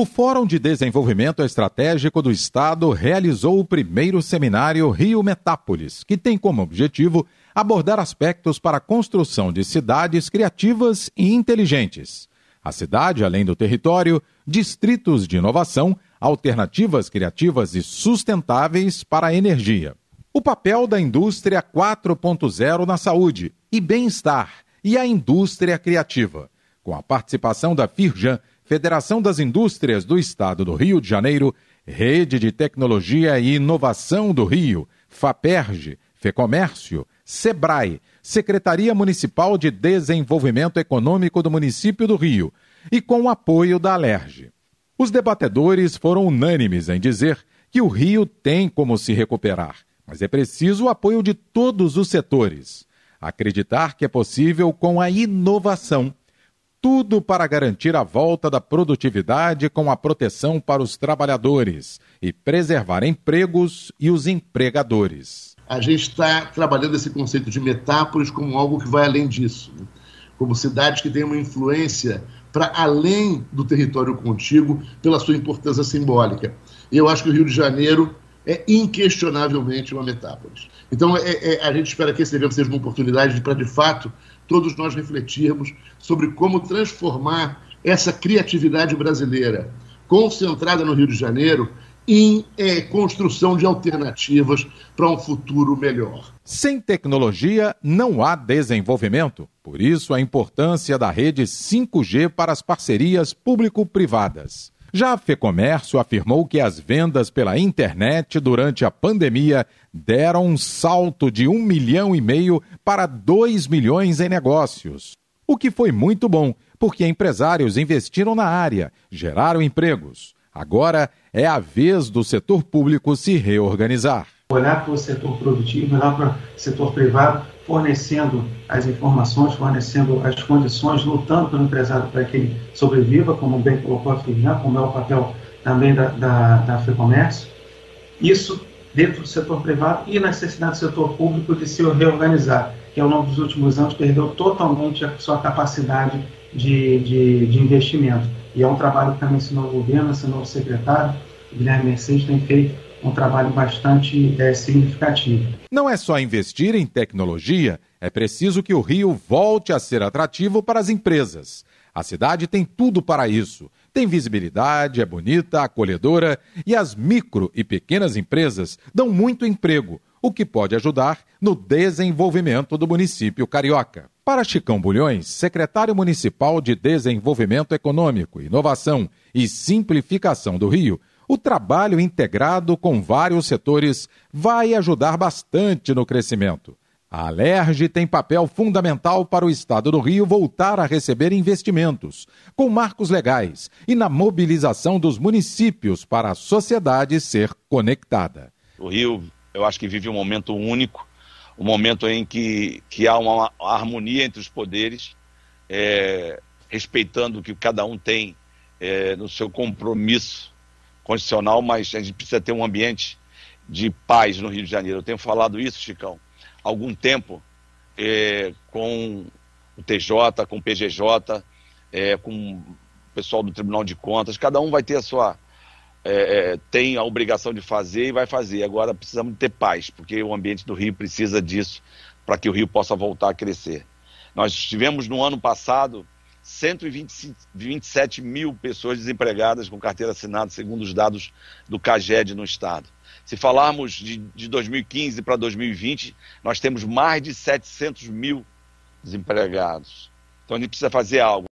O Fórum de Desenvolvimento Estratégico do Estado realizou o primeiro seminário Rio Metápolis, que tem como objetivo abordar aspectos para a construção de cidades criativas e inteligentes. A cidade, além do território, distritos de inovação, alternativas criativas e sustentáveis para a energia. O papel da indústria 4.0 na saúde e bem-estar e a indústria criativa. Com a participação da Firjan, Federação das Indústrias do Estado do Rio de Janeiro, Rede de Tecnologia e Inovação do Rio, FAPERJ, FEComércio, SEBRAE, Secretaria Municipal de Desenvolvimento Econômico do Município do Rio, e com o apoio da Alerge. Os debatedores foram unânimes em dizer que o Rio tem como se recuperar, mas é preciso o apoio de todos os setores. Acreditar que é possível com a inovação tudo para garantir a volta da produtividade com a proteção para os trabalhadores e preservar empregos e os empregadores. A gente está trabalhando esse conceito de metápolis como algo que vai além disso, né? como cidades que têm uma influência para além do território contíguo pela sua importância simbólica. Eu acho que o Rio de Janeiro é inquestionavelmente uma metápolis. Então, é, é, a gente espera que esse evento seja uma oportunidade para, de fato, todos nós refletirmos sobre como transformar essa criatividade brasileira, concentrada no Rio de Janeiro, em é, construção de alternativas para um futuro melhor. Sem tecnologia não há desenvolvimento. Por isso, a importância da rede 5G para as parcerias público-privadas. Já a FEComércio afirmou que as vendas pela internet durante a pandemia deram um salto de um milhão e meio para 2 milhões em negócios. O que foi muito bom, porque empresários investiram na área, geraram empregos. Agora é a vez do setor público se reorganizar olhar para o setor produtivo, olhar para o setor privado, fornecendo as informações, fornecendo as condições, lutando pelo empresário para que ele sobreviva, como bem colocou a Filipe, né? como é o papel também da, da, da FEComércio. Isso dentro do setor privado e na necessidade do setor público de se reorganizar, que ao longo dos últimos anos perdeu totalmente a sua capacidade de, de, de investimento. E é um trabalho que também esse novo governo, esse novo secretário, Guilherme Mercedes, tem feito um trabalho bastante é, significativo. Não é só investir em tecnologia, é preciso que o Rio volte a ser atrativo para as empresas. A cidade tem tudo para isso. Tem visibilidade, é bonita, acolhedora e as micro e pequenas empresas dão muito emprego, o que pode ajudar no desenvolvimento do município carioca. Para Chicão Bulhões, secretário municipal de Desenvolvimento Econômico, Inovação e Simplificação do Rio, o trabalho integrado com vários setores vai ajudar bastante no crescimento. A Alerj tem papel fundamental para o Estado do Rio voltar a receber investimentos, com marcos legais e na mobilização dos municípios para a sociedade ser conectada. O Rio, eu acho que vive um momento único, um momento em que, que há uma harmonia entre os poderes, é, respeitando o que cada um tem é, no seu compromisso constitucional, mas a gente precisa ter um ambiente de paz no Rio de Janeiro. Eu tenho falado isso, Chicão, há algum tempo é, com o TJ, com o PGJ, é, eh, com o pessoal do Tribunal de Contas. Cada um vai ter a sua. É, tem a obrigação de fazer e vai fazer. Agora precisamos ter paz, porque o ambiente do Rio precisa disso para que o Rio possa voltar a crescer. Nós tivemos no ano passado 127 mil pessoas desempregadas com carteira assinada, segundo os dados do CAGED no Estado. Se falarmos de, de 2015 para 2020, nós temos mais de 700 mil desempregados. Então a gente precisa fazer algo.